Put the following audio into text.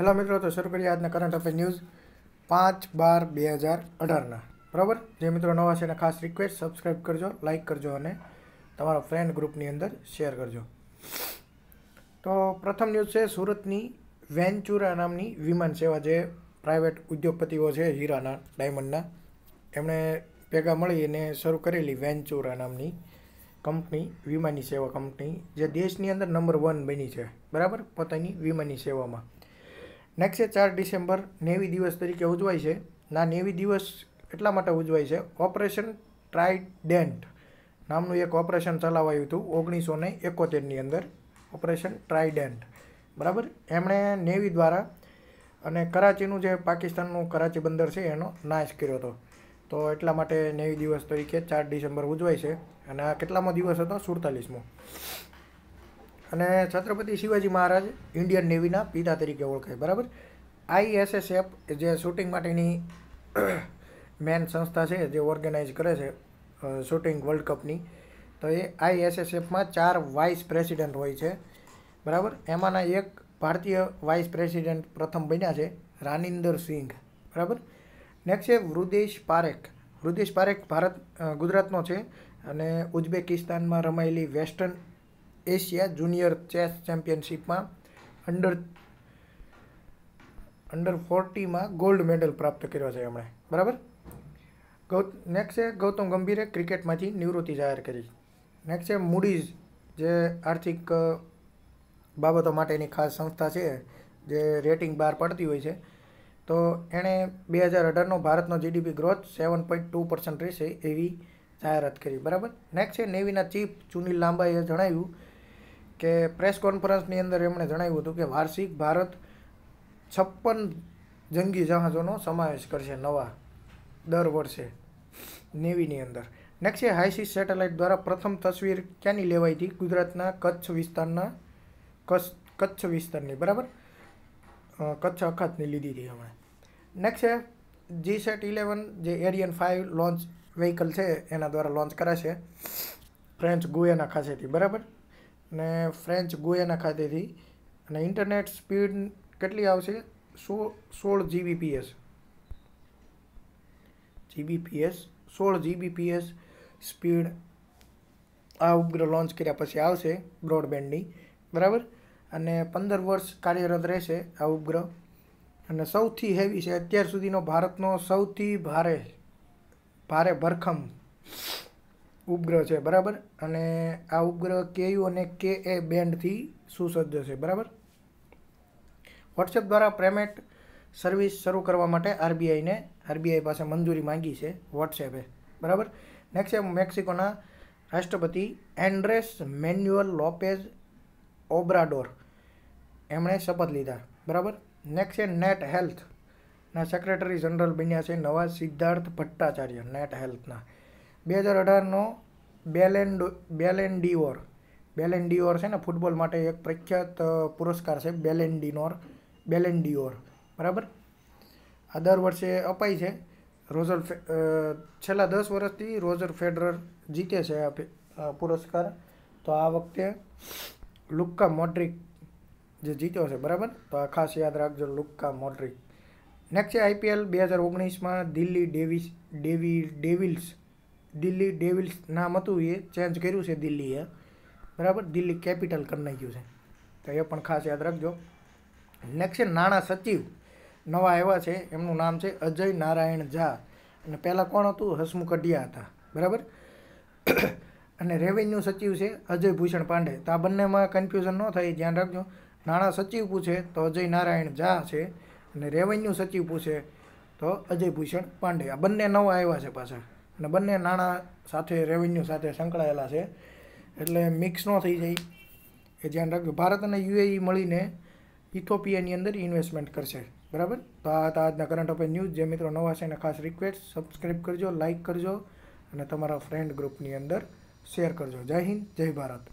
hello મિત્રો તો શરૂ કરીએ આજના કરંટ અફેર ન્યૂઝ પાંચ બાર બે હજાર અઢારના બરાબર જે મિત્રો નવા છે એને ખાસ રિક્વેસ્ટ સબસ્ક્રાઈબ કરજો લાઇક કરજો અને તમારા ફ્રેન્ડ ગ્રુપની અંદર શેર કરજો તો પ્રથમ ન્યૂઝ છે સુરતની વેન્ચુરા નામની વિમાન સેવા જે પ્રાઇવેટ ઉદ્યોગપતિઓ છે હીરાના ડાયમંડના એમણે ભેગા મળી અને શરૂ કરેલી વેન્ચુરા નામની કંપની વિમાની સેવા કંપની જે દેશની અંદર નંબર વન બની છે બરાબર પોતાની વિમાની સેવામાં નેક્સ્ટ ચાર ડિસેમ્બર નેવી દિવસ તરીકે ઉજવાય છે ના નેવી દિવસ એટલા માટે ઉજવાય છે ઓપરેશન ટ્રાઇડેન્ટ નામનું એક ઓપરેશન ચલાવાયું હતું ઓગણીસો ને એકોતેરની અંદર ઓપરેશન ટ્રાઇડેન્ટ બરાબર એમણે નેવી દ્વારા અને કરાચીનું જે પાકિસ્તાનનું કરાચી બંદર છે એનો નાશ કર્યો હતો તો એટલા માટે નેવી દિવસ તરીકે ચાર ડિસેમ્બર ઉજવાય છે અને આ કેટલામો દિવસ હતો સુડતાલીસમો અને છત્રપતિ શિવાજી મહારાજ ઇન્ડિયન નેવીના પિતા તરીકે ઓળખાય બરાબર આઈએસએસએફ જે શૂટિંગ માટેની મેન સંસ્થા છે જે ઓર્ગેનાઇઝ કરે છે શૂટિંગ વર્લ્ડ કપની તો એ આઈએસએસએફમાં ચાર વાઇસ પ્રેસિડેન્ટ હોય છે બરાબર એમાંના એક ભારતીય વાઇસ પ્રેસિડેન્ટ પ્રથમ બન્યા છે રાનિન્દર સિંઘ બરાબર નેક્સ્ટ છે વૃદેશ પારેખ વૃદેશ પારેખ ભારત ગુજરાતનો છે અને ઉઝબેકિસ્તાનમાં રમાયેલી વેસ્ટર્ન એશિયા જુનિયર ચેસ ચેમ્પિયનશિપમાં અંડર અંડર ફોર્ટીમાં ગોલ્ડ મેડલ પ્રાપ્ત કર્યો છે એમણે બરાબર ગૌત નેક્સ્ટ છે ગૌતમ ગંભીરે ક્રિકેટમાંથી નિવૃત્તિ જાહેર કરી નેક્સ્ટ છે મૂડીઝ જે આર્થિક બાબતો માટેની ખાસ સંસ્થા છે જે રેટિંગ બહાર પડતી હોય છે તો એણે બે હજાર અઢારનો ભારતનો GDP growth seven point two percent રહેશે એવી જાહેરાત કરી બરાબર નેક્સ્ટ છે નેવીના ચીફ ચુનિલ લાંબાએ જણાવ્યું કે પ્રેસ કોન્ફરન્સની અંદર એમણે જણાવ્યું હતું કે વાર્ષિક ભારત છપ્પન જંગી જહાજોનો સમાવેશ કરશે નવા દર વર્ષે નેવીની અંદર નેક્સ્ટ છે હાઈસીસ સેટેલાઇટ દ્વારા પ્રથમ તસવીર ક્યાંની લેવાઈ હતી ગુજરાતના કચ્છ વિસ્તારના કચ્છ કચ્છ વિસ્તારની બરાબર કચ્છ અખાતની લીધી હતી હમણાં નેક્સ્ટ છે જી સેટ ઇલેવન જે એરિયન ફાઇવ લોન્ચ વેહિકલ છે એના દ્વારા લોન્ચ કરાશે ફ્રેન્ચ ગુએના ખાસેથી બરાબર અને ફ્રેન્ચ ગોયાના ખાતેથી અને ઇન્ટરનેટ સ્પીડ કેટલી આવશે સો સોળ જીબીપીએસ જીબીપીએસ સોળ જીબીપીએસ સ્પીડ આ ઉપગ્રહ લોન્ચ કર્યા પછી આવશે બ્રોડબેન્ડની બરાબર અને પંદર વર્ષ કાર્યરત રહેશે આ ઉપગ્રહ અને સૌથી હેવી છે અત્યાર સુધીનો ભારતનો સૌથી ભારે ભારે ભરખમ ઉપગ્રહ છે બરાબર અને આ ઉપગ્રહ કે યુ અને કે એ બેન્ડથી સુસજ્જ છે બરાબર વોટ્સએપ દ્વારા પેમેન્ટ સર્વિસ શરૂ કરવા માટે આરબીઆઈને આરબીઆઈ પાસે મંજૂરી માંગી છે વોટ્સએપે બરાબર નેક્સ્ટ છે મેક્સિકોના રાષ્ટ્રપતિ એન્ડ્રેસ મેન્યુઅલ લોપેઝ ઓબ્રાડોર એમણે શપથ લીધા બરાબર નેક્સ્ટ છે નેટ હેલ્થના સેક્રેટરી જનરલ બન્યા છે નવા સિદ્ધાર્થ ભટ્ટાચાર્ય નેટ હેલ્થના બે હજાર અઢારનો બેલેન્ડ બેલેન્ડીઓર બેલેન્ડીઓર છે ને ફૂટબોલ માટે એક પ્રખ્યાત પુરસ્કાર છે બેલેન્ડીનોર બેલેન્ડીઓર બરાબર આ દર વર્ષે અપાય છે રોજર છેલ્લા દસ વર્ષથી રોઝર ફેડરર જીતે છે આ પુરસ્કાર તો આ વખતે લુક્કા મોડ્રિક જે જીત્યો છે બરાબર તો આ ખાસ યાદ રાખજો લુક્કા મોડ્રિક નેક્સ્ટ છે આઈપીએલ બે હજાર ઓગણીસમાં Delhi Davis Davy Devils Delhi Devils નામ હતું એ ચેન્જ કર્યું છે દિલ્હીએ બરાબર દિલ્હી કેપિટલ કરી નાખ્યું છે તો એ પણ ખાસ યાદ રાખજો નેક્સ્ટ છે નાણાં સચિવ નવા આવ્યા છે એમનું નામ છે અજય નારાયણ ઝા અને પહેલાં કોણ હતું હસમુખ અઢિયા હતા બરાબર અને રેવન્યુ સચિવ છે અજય ભૂષણ પાંડે તો આ બંનેમાં કન્ફ્યુઝન ન થાય ધ્યાન રાખજો નાણાં સચિવ પૂછે તો અજય નારાયણ ઝા છે અને રેવન્યુ સચિવ પૂછે તો અજય ભૂષણ પાંડે આ બંને નવા આવ્યા છે પાછા અને બંને નાણાં સાથે રેવન્યુ સાથે સંકળાયેલા છે એટલે મિક્સ ન થઈ જાય એ ધ્યાન રાખજો ભારત અને યુએઈ મળીને ઇથોપિયાની અંદર ઇન્વેસ્ટમેન્ટ કરશે બરાબર તો આ હતા આજના કરંટ અફેર ન્યૂઝ જે મિત્રો નવા છે એને ખાસ રિક્વેસ્ટ સબસ્ક્રાઈબ કરજો લાઇક કરજો અને તમારા ફ્રેન્ડ ગ્રુપની અંદર શેર કરજો જય હિન્દ જય ભારત